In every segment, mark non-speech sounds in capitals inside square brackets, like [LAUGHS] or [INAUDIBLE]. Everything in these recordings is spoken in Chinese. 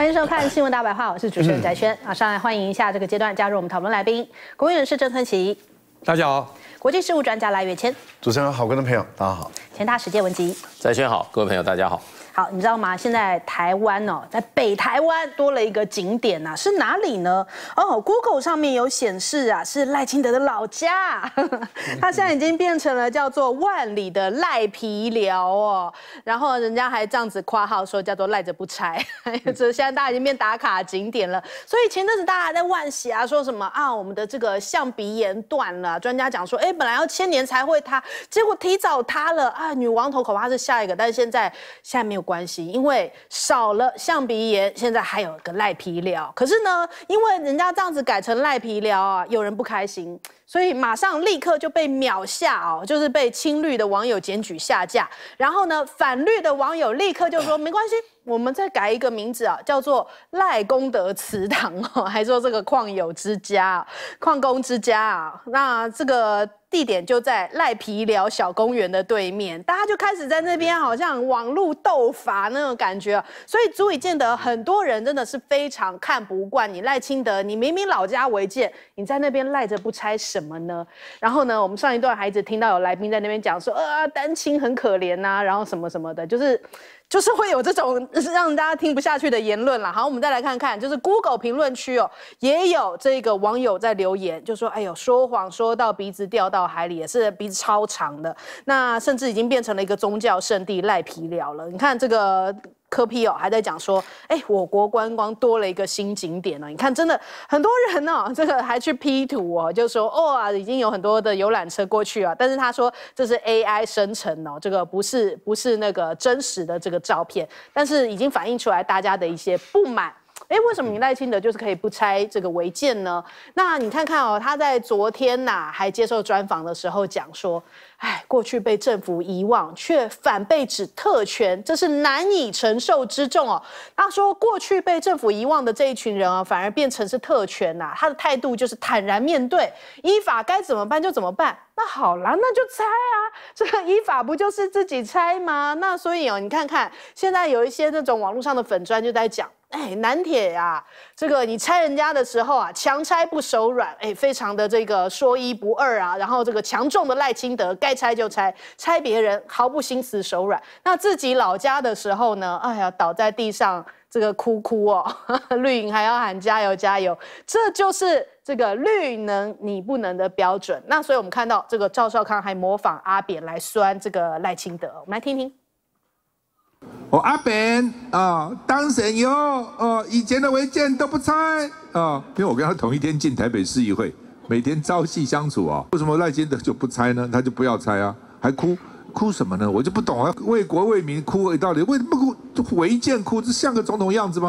欢迎收看《新闻大白话》，我是主持人翟轩啊，上来欢迎一下这个阶段加入我们讨论来宾，国运人士郑春琪。大家好；国际事务专家赖月谦。主持人好，观众朋友大家好；前大使界文吉，翟轩好，各位朋友大家好。好，你知道吗？现在台湾哦，在北台湾多了一个景点呐，是哪里呢？哦，Google 上面有显示啊，是赖清德的老家，[LAUGHS] 他现在已经变成了叫做万里的赖皮寮哦。然后人家还这样子夸号说叫做赖着不拆，这 [LAUGHS] 现在大家已经变打卡景点了。所以前阵子大家在万喜啊说什么啊？我们的这个象鼻炎断了，专家讲说，哎，本来要千年才会塌，结果提早塌了啊！女王头恐怕是下一个，但是现在下面。关系，因为少了象鼻炎，现在还有个赖皮疗。可是呢，因为人家这样子改成赖皮疗啊，有人不开心。所以马上立刻就被秒下哦，就是被亲绿的网友检举下架。然后呢，反绿的网友立刻就说：“没关系，我们再改一个名字啊，叫做赖功德祠堂哦，还说这个矿友之家、矿工之家啊。那这个地点就在赖皮寮小公园的对面，大家就开始在那边好像网路斗法那种感觉。所以足以见得，很多人真的是非常看不惯你赖清德，你明明老家违建，你在那边赖着不拆。”什么呢？然后呢？我们上一段孩子听到有来宾在那边讲说，啊，单亲很可怜呐，然后什么什么的，就是就是会有这种 [LAUGHS] 让大家听不下去的言论了。好，我们再来看看，就是 Google 评论区哦，也有这个网友在留言，就说，哎呦，说谎说到鼻子掉到海里也是鼻子超长的，那甚至已经变成了一个宗教圣地赖皮了了。你看这个。科批哦，还在讲说，哎，我国观光多了一个新景点呢。你看，真的很多人哦，这个还去 P 图哦，就说哦啊，已经有很多的游览车过去啊。但是他说这是 AI 生成哦，这个不是不是那个真实的这个照片，但是已经反映出来大家的一些不满。哎，为什么你赖清德就是可以不拆这个违建呢？那你看看哦，他在昨天呐还接受专访的时候讲说，哎，过去被政府遗忘，却反被指特权，这是难以承受之重哦。他说过去被政府遗忘的这一群人啊，反而变成是特权呐。他的态度就是坦然面对，依法该怎么办就怎么办。那好啦，那就拆啊，这个依法不就是自己拆吗？那所以哦，你看看现在有一些那种网络上的粉砖就在讲。哎，南铁呀，这个你拆人家的时候啊，强拆不手软，哎，非常的这个说一不二啊。然后这个强重的赖清德，该拆就拆，拆别人毫不心慈手软。那自己老家的时候呢，哎呀，倒在地上这个哭哭哦，[LAUGHS] 绿营还要喊加油加油，这就是这个绿能你不能的标准。那所以我们看到这个赵少康还模仿阿扁来酸这个赖清德，我们来听听。我阿扁啊，当选以后，哦，以前的违建都不拆啊，因为我跟他同一天进台北市议会，每天朝夕相处啊，为什么赖清德就不拆呢？他就不要拆啊，还哭，哭什么呢？我就不懂啊，为国为民哭有道理，为什么不违建哭？这像个总统样子吗？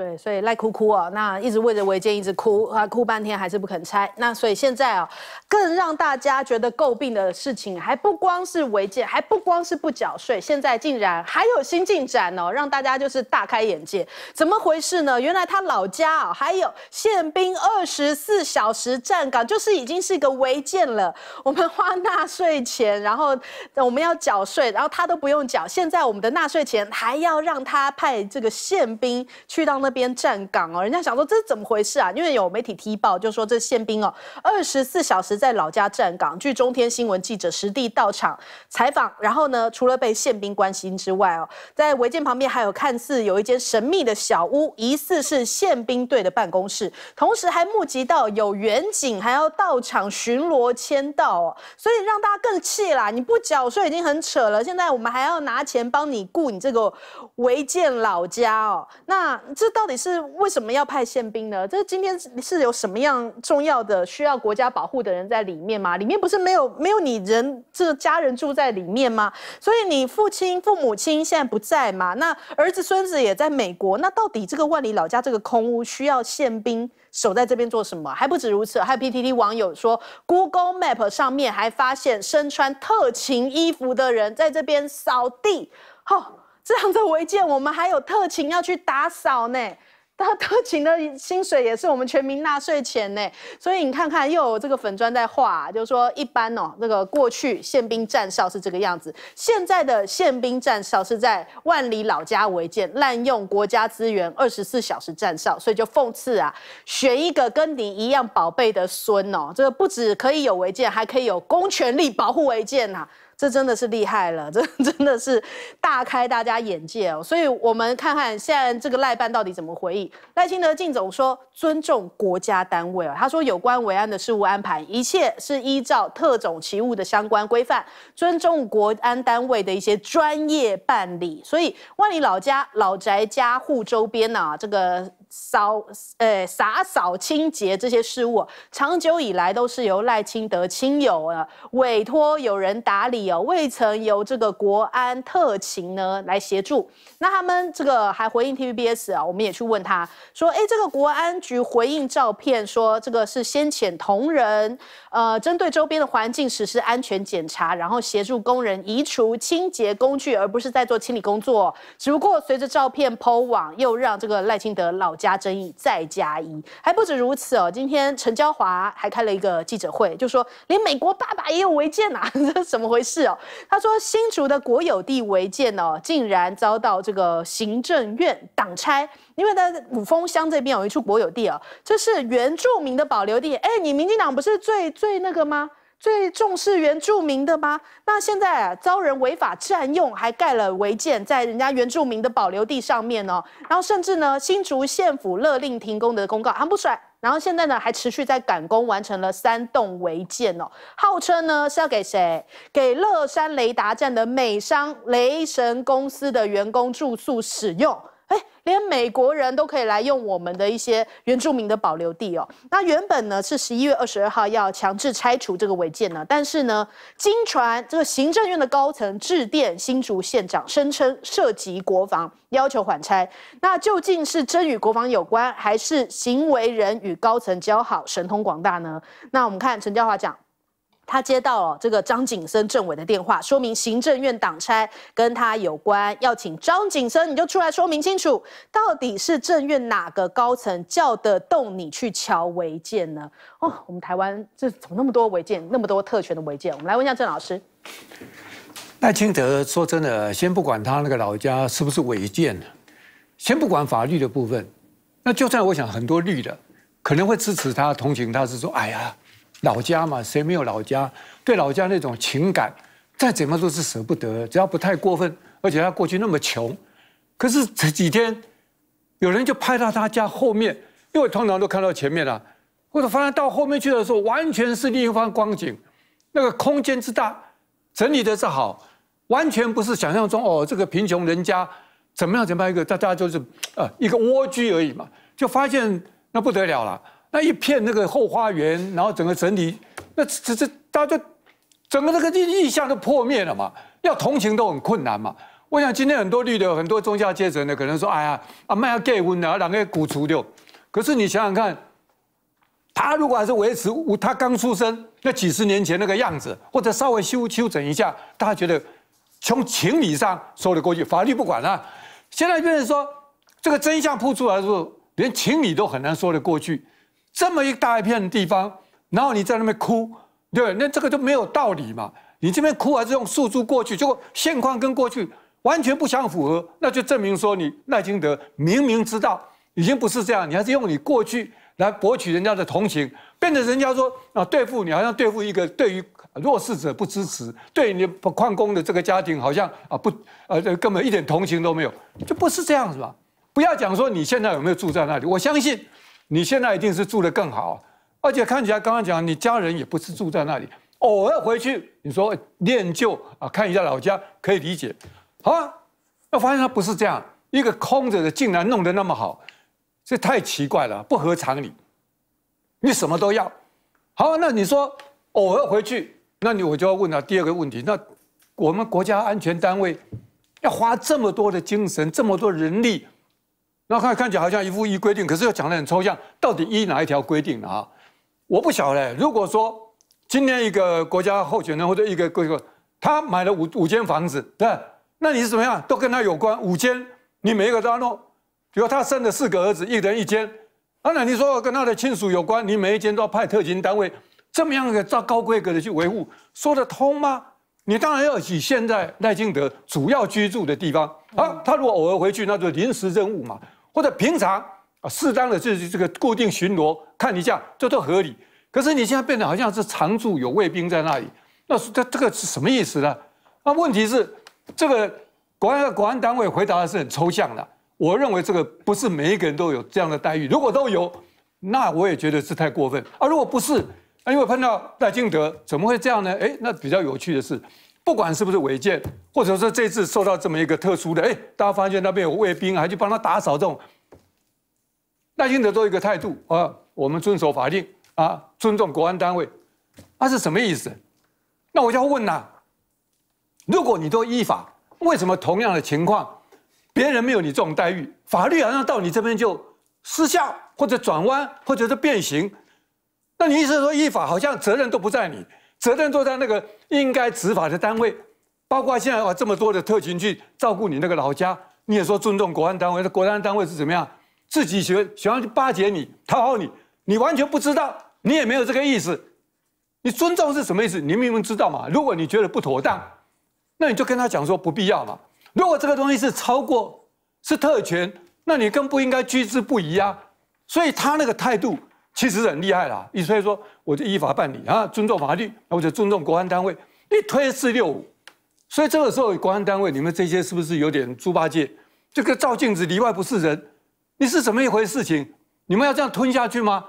对，所以赖哭哭啊，那一直为着违建一直哭啊，哭半天还是不肯拆。那所以现在啊，更让大家觉得诟病的事情还不光是违建，还不光是不缴税，现在竟然还有新进展哦，让大家就是大开眼界。怎么回事呢？原来他老家啊还有宪兵二十四小时站岗，就是已经是一个违建了。我们花纳税钱，然后我们要缴税，然后他都不用缴。现在我们的纳税钱还要让他派这个宪兵去到那。边站岗哦，人家想说这是怎么回事啊？因为有媒体踢爆，就说这宪兵哦，二十四小时在老家站岗。据中天新闻记者实地到场采访，然后呢，除了被宪兵关心之外哦，在违建旁边还有看似有一间神秘的小屋，疑似是宪兵队的办公室。同时还目击到有远景，还要到场巡逻签到哦，所以让大家更气啦！你不缴税已经很扯了，现在我们还要拿钱帮你雇你这个违建老家哦，那这。到底是为什么要派宪兵呢？这今天是有什么样重要的需要国家保护的人在里面吗？里面不是没有没有你人这个家人住在里面吗？所以你父亲、父母亲现在不在嘛？那儿子、孙子也在美国。那到底这个万里老家这个空屋需要宪兵守在这边做什么？还不止如此，还有 PTT 网友说，Google Map 上面还发现身穿特勤衣服的人在这边扫地。哈。这样的违建，我们还有特勤要去打扫呢。他 [LAUGHS] 特勤的薪水也是我们全民纳税钱呢。所以你看看，又有这个粉砖在画，就是说一般哦，那个过去宪兵站哨是这个样子，现在的宪兵站哨是在万里老家违建，滥用国家资源，二十四小时站哨。所以就讽刺啊，选一个跟你一样宝贝的孙哦，这个不止可以有违建，还可以有公权力保护违建啊。这真的是厉害了，这 [LAUGHS] 真的是大开大家眼界哦。所以我们看看现在这个赖办到底怎么回应。赖清德、靳总说尊重国家单位哦，他说有关维安的事务安排，一切是依照特种奇务的相关规范，尊重国安单位的一些专业办理。所以万里老家老宅家户周边呢，这个。扫呃洒扫清洁这些事务，长久以来都是由赖清德亲友啊委托有人打理哦，未曾由这个国安特勤呢来协助。那他们这个还回应 T V B S 啊，我们也去问他说，哎，这个国安局回应照片说，这个是先遣同仁，呃，针对周边的环境实施安全检查，然后协助工人移除清洁工具，而不是在做清理工作。只不过随着照片抛网，又让这个赖清德老。加争议再加一，还不止如此哦。今天陈娇华还开了一个记者会，就说连美国爸爸也有违建呐，[LAUGHS] 这是怎么回事哦？他说新竹的国有地违建哦，竟然遭到这个行政院挡拆，因为在五峰乡这边有一处国有地哦，这是原住民的保留地。哎，你民进党不是最最那个吗？最重视原住民的吗？那现在遭人违法占用，还盖了违建在人家原住民的保留地上面哦。然后甚至呢，新竹县府勒令停工的公告还不出然后现在呢，还持续在赶工，完成了三栋违建哦，号称呢是要给谁？给乐山雷达站的美商雷神公司的员工住宿使用。哎，连美国人都可以来用我们的一些原住民的保留地哦。那原本呢是十一月二十二号要强制拆除这个违建呢，但是呢，经传这个行政院的高层致电新竹县长，声称涉及国防，要求缓拆。那究竟是真与国防有关，还是行为人与高层交好，神通广大呢？那我们看陈教华讲。他接到这个张景生政委的电话，说明行政院党差跟他有关，要请张景生，你就出来说明清楚，到底是政院哪个高层叫得动你去桥违建呢？哦，我们台湾这么那么多违建，那么多特权的违建，我们来问一下郑老师。赖清德说真的，先不管他那个老家是不是违建，先不管法律的部分，那就算我想很多绿的可能会支持他、同情他是说，哎呀。老家嘛，谁没有老家？对老家那种情感，再怎么都是舍不得。只要不太过分，而且他过去那么穷，可是这几天，有人就拍到他家后面，因为通常都看到前面了，或者发现到后面去的时候，完全是另一番光景。那个空间之大，整理的是好，完全不是想象中哦，这个贫穷人家怎么样怎么样一个，大家就是呃一个蜗居而已嘛，就发现那不得了了。那一片那个后花园，然后整个整体，那这这大家就整个那个意意向都破灭了嘛，要同情都很困难嘛。我想今天很多绿的，很多中下阶层的，可能说，哎呀，啊卖要 Gay 婚，然两个鼓除掉。可是你想想看，他如果还是维持，他刚出生那几十年前那个样子，或者稍微修修整一下，大家觉得从情理上说得过去，法律不管了。现在变成说这个真相铺出来的时候，连情理都很难说得过去。这么一大一片地方，然后你在那边哭，对不对？那这个就没有道理嘛。你这边哭还是用诉诸过去，结果现况跟过去完全不相符合，那就证明说你赖金德明明知道已经不是这样，你还是用你过去来博取人家的同情，变得人家说啊对付你好像对付一个对于弱势者不支持，对你不矿工的这个家庭好像啊不呃根本一点同情都没有，就不是这样子嘛。不要讲说你现在有没有住在那里，我相信。你现在一定是住的更好，而且看起来刚刚讲你家人也不是住在那里，偶尔回去你说念旧啊，看一下老家可以理解，啊，那发现他不是这样一个空着的，竟然弄得那么好，这太奇怪了，不合常理。你什么都要，好，那你说偶尔回去，那你我就要问他第二个问题，那我们国家安全单位要花这么多的精神，这么多人力。那看看起来好像一副一规定，可是又讲得很抽象，到底依哪一条规定呢？我不晓得。如果说今天一个国家候选人或者一个规员，他买了五五间房子，对那你是怎么样都跟他有关？五间，你每一个都要弄。比如他生了四个儿子，一人一间，当然你说跟他的亲属有关，你每一间都要派特勤单位，这么样的高高规格的去维护，说得通吗？你当然要以现在赖清德主要居住的地方啊，他如果偶尔回去，那就临时任务嘛。或者平常啊，适当的就是这个固定巡逻看一下，这都合理。可是你现在变得好像是常驻有卫兵在那里，那这这个是什么意思呢？那问题是这个国安国安单位回答的是很抽象的。我认为这个不是每一个人都有这样的待遇。如果都有，那我也觉得是太过分啊。如果不是，因为碰到赖清德，怎么会这样呢？哎，那比较有趣的是。不管是不是违建，或者说这次受到这么一个特殊的，哎，大家发现那边有卫兵，还去帮他打扫这种，耐心的做一个态度，啊，我们遵守法令啊，尊重国安单位，那是什么意思？那我就问呐，如果你都依法，为什么同样的情况，别人没有你这种待遇？法律好像到你这边就失效，或者转弯，或者是变形？那你意思是说，依法好像责任都不在你？责任坐在那个应该执法的单位，包括现在哇这么多的特勤去照顾你那个老家，你也说尊重国安单位，那国安单位是怎么样？自己喜欢喜欢去巴结你、讨好你，你完全不知道，你也没有这个意思。你尊重是什么意思？你明明知道嘛。如果你觉得不妥当，那你就跟他讲说不必要嘛。如果这个东西是超过是特权，那你更不应该居之不疑啊。所以他那个态度。其实很厉害啦，一以说我就依法办理啊，尊重法律，我就尊重国安单位。一推四六五，所以这个时候国安单位，你们这些是不是有点猪八戒？这个照镜子里外不是人，你是怎么一回事情？你们要这样吞下去吗？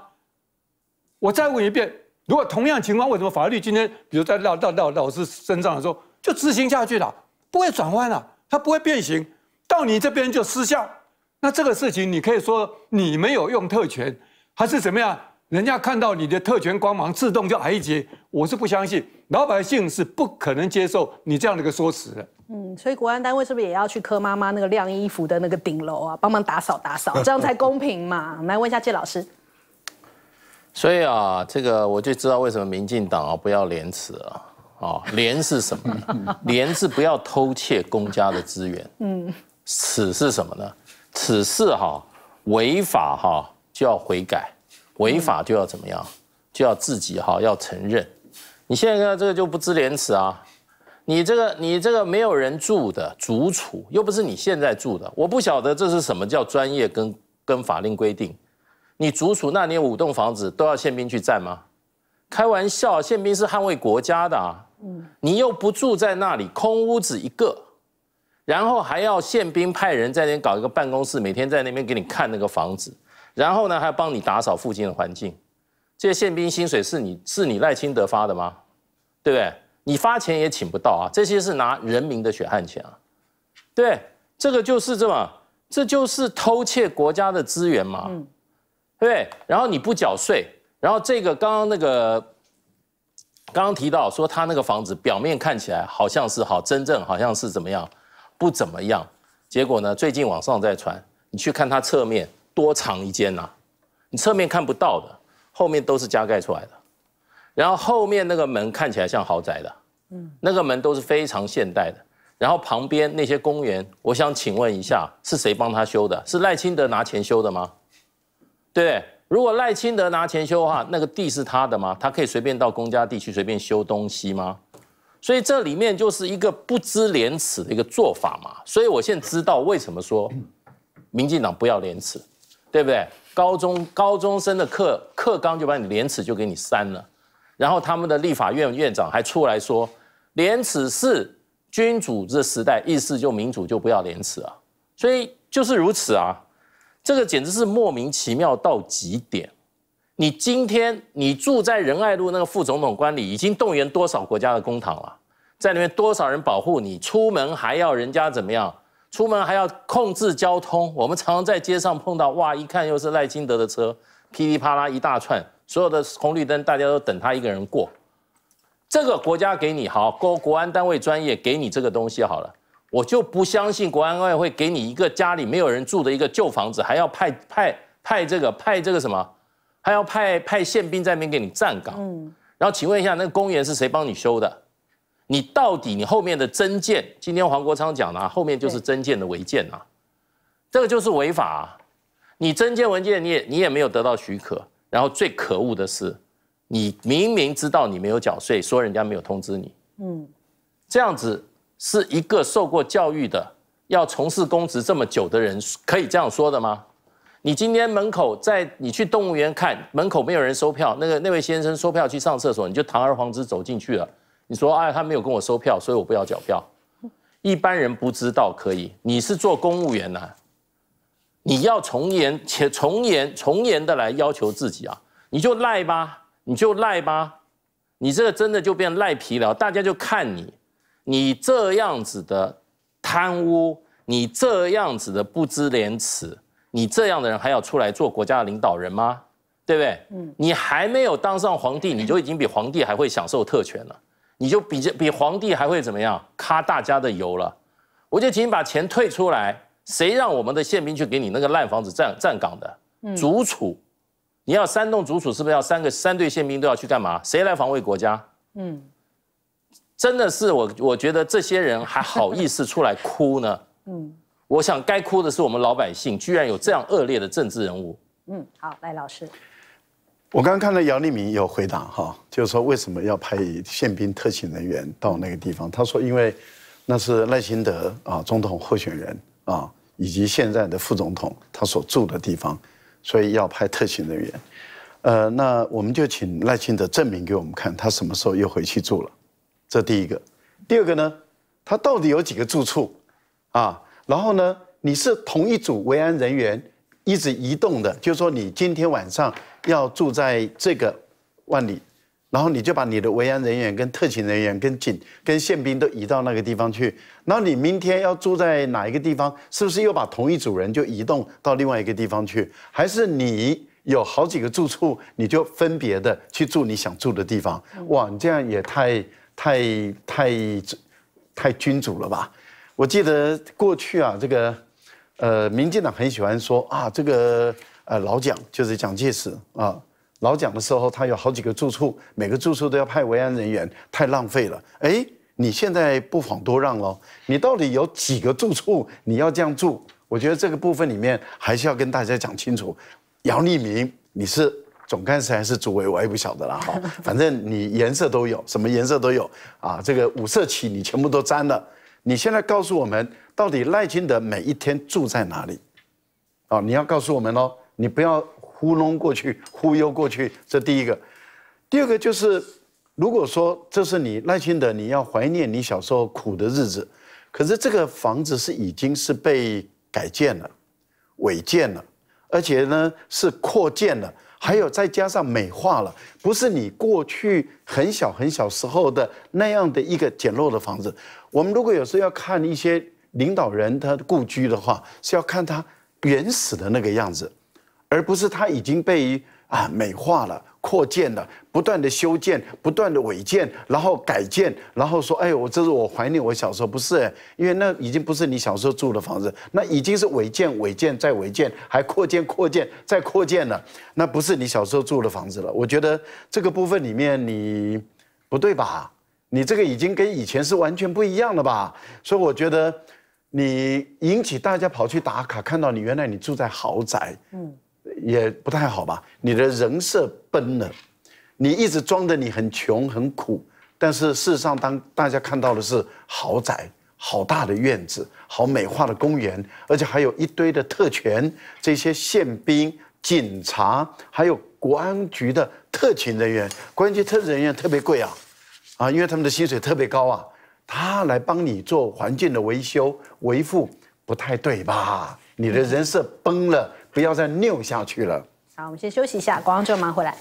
我再问一遍：如果同样情况，为什么法律今天比如在老老老老师身上的时候就执行下去了，不会转弯了？它不会变形，到你这边就失效。那这个事情，你可以说你没有用特权。还是怎么样？人家看到你的特权光芒，自动就挨截。我是不相信，老百姓是不可能接受你这样的一个说辞的。嗯，所以国安单位是不是也要去柯妈妈那个晾衣服的那个顶楼啊，帮忙打扫打扫，这样才公平嘛？[LAUGHS] 来问一下谢老师。所以啊，这个我就知道为什么民进党啊不要廉耻啊？啊，廉是什么？[LAUGHS] 廉是不要偷窃公家的资源。嗯，耻是什么呢？耻是哈违法哈。就要悔改，违法就要怎么样？就要自己哈要承认。你现在看这个就不知廉耻啊！你这个你这个没有人住的主处，又不是你现在住的，我不晓得这是什么叫专业跟跟法令规定。你主处那年五栋房子都要宪兵去占吗？开玩笑，宪兵是捍卫国家的啊！嗯，你又不住在那里，空屋子一个，然后还要宪兵派人在那边搞一个办公室，每天在那边给你看那个房子。然后呢，还帮你打扫附近的环境，这些宪兵薪水是你是你赖清德发的吗？对不对？你发钱也请不到啊！这些是拿人民的血汗钱啊，对，这个就是这么，这就是偷窃国家的资源嘛，对对？然后你不缴税，然后这个刚刚那个刚刚提到说他那个房子表面看起来好像是好，真正好像是怎么样不怎么样，结果呢，最近网上在传，你去看他侧面。多长一间呐，你侧面看不到的，后面都是加盖出来的，然后后面那个门看起来像豪宅的，嗯，那个门都是非常现代的。然后旁边那些公园，我想请问一下，是谁帮他修的？是赖清德拿钱修的吗？对对？如果赖清德拿钱修的话，那个地是他的吗？他可以随便到公家地区随便修东西吗？所以这里面就是一个不知廉耻的一个做法嘛。所以我现在知道为什么说民进党不要廉耻。对不对？高中高中生的课课纲就把你廉耻就给你删了，然后他们的立法院院长还出来说，廉耻是君主这时代，意思就民主就不要廉耻啊。所以就是如此啊，这个简直是莫名其妙到极点。你今天你住在仁爱路那个副总统官邸，已经动员多少国家的公堂了？在里面多少人保护你？出门还要人家怎么样？出门还要控制交通，我们常常在街上碰到，哇，一看又是赖清德的车，噼里啪啦一大串，所有的红绿灯大家都等他一个人过。这个国家给你好，国国安单位专业给你这个东西好了，我就不相信国安单位会给你一个家里没有人住的一个旧房子，还要派派派这个派这个什么，还要派派宪兵在那边给你站岗。嗯，然后请问一下，那个公园是谁帮你修的？你到底你后面的增建？今天黄国昌讲了，后面就是增建的违建啊，这个就是违法。啊。你增建文件你也你也没有得到许可。然后最可恶的是，你明明知道你没有缴税，说人家没有通知你。嗯，这样子是一个受过教育的要从事公职这么久的人可以这样说的吗？你今天门口在你去动物园看门口没有人收票，那个那位先生收票去上厕所，你就堂而皇之走进去了。你说啊，他没有跟我收票，所以我不要缴票。一般人不知道可以，你是做公务员呢，你要从严且从严、从严的来要求自己啊！你就赖吧，你就赖吧，你这个真的就变赖皮了。大家就看你，你这样子的贪污，你这样子的不知廉耻，你这样的人还要出来做国家的领导人吗？对不对？嗯，你还没有当上皇帝，你就已经比皇帝还会享受特权了。你就比这比皇帝还会怎么样？卡大家的油了？我就请你把钱退出来。谁让我们的宪兵去给你那个烂房子站站岗的？嗯，祖你要煽动主储，是不是要三个三队宪兵都要去干嘛？谁来防卫国家？嗯，[LAUGHS] 真的是我，我觉得这些人还好意思出来哭呢。[LAUGHS] 嗯，我想该哭的是我们老百姓，居然有这样恶劣的政治人物。嗯，好，赖老师。我刚看到姚立明有回答哈，就是说为什么要派宪兵特勤人员到那个地方？他说，因为那是赖清德啊，总统候选人啊，以及现在的副总统他所住的地方，所以要派特勤人员。呃，那我们就请赖清德证明给我们看，他什么时候又回去住了？这第一个。第二个呢？他到底有几个住处？啊，然后呢？你是同一组维安人员？一直移动的，就是说你今天晚上要住在这个万里，然后你就把你的维安人员、跟特勤人员、跟警、跟宪兵都移到那个地方去。然后你明天要住在哪一个地方，是不是又把同一组人就移动到另外一个地方去？还是你有好几个住处，你就分别的去住你想住的地方？哇，你这样也太太太太君主了吧？我记得过去啊，这个。呃，民进党很喜欢说啊，这个呃老蒋就是蒋介石啊，老蒋的时候他有好几个住处，每个住处都要派维安人员，太浪费了。哎，你现在不遑多让喽，你到底有几个住处你要这样住？我觉得这个部分里面还是要跟大家讲清楚。姚立明，你是总干事还是主委，我也不晓得了哈。反正你颜色都有，什么颜色都有啊，这个五色旗你全部都沾了。你现在告诉我们，到底赖清德每一天住在哪里？啊，你要告诉我们哦，你不要糊弄过去、忽悠过去。这第一个，第二个就是，如果说这是你赖清德，你要怀念你小时候苦的日子，可是这个房子是已经是被改建了、违建了，而且呢是扩建了，还有再加上美化了，不是你过去很小很小时候的那样的一个简陋的房子。我们如果有时要看一些领导人他故居的话，是要看他原始的那个样子，而不是他已经被啊美化了、扩建了、不断的修建、不断的违建，然后改建，然后说：“哎，我这是我怀念我小时候。”不是，因为那已经不是你小时候住的房子，那已经是违建、违建再违建，还扩建、扩建再扩建了，那不是你小时候住的房子了。我觉得这个部分里面你不对吧？你这个已经跟以前是完全不一样了吧？所以我觉得，你引起大家跑去打卡，看到你原来你住在豪宅，嗯，也不太好吧？你的人设崩了。你一直装的你很穷很苦，但是事实上，当大家看到的是豪宅、好大的院子、好美化的公园，而且还有一堆的特权，这些宪兵、警察，还有国安局的特勤人员，国安局特勤人员特别贵啊。啊，因为他们的薪水特别高啊，他来帮你做环境的维修维护，不太对吧？你的人设崩了，不要再拗下去了。好，我们先休息一下，广安正忙回来。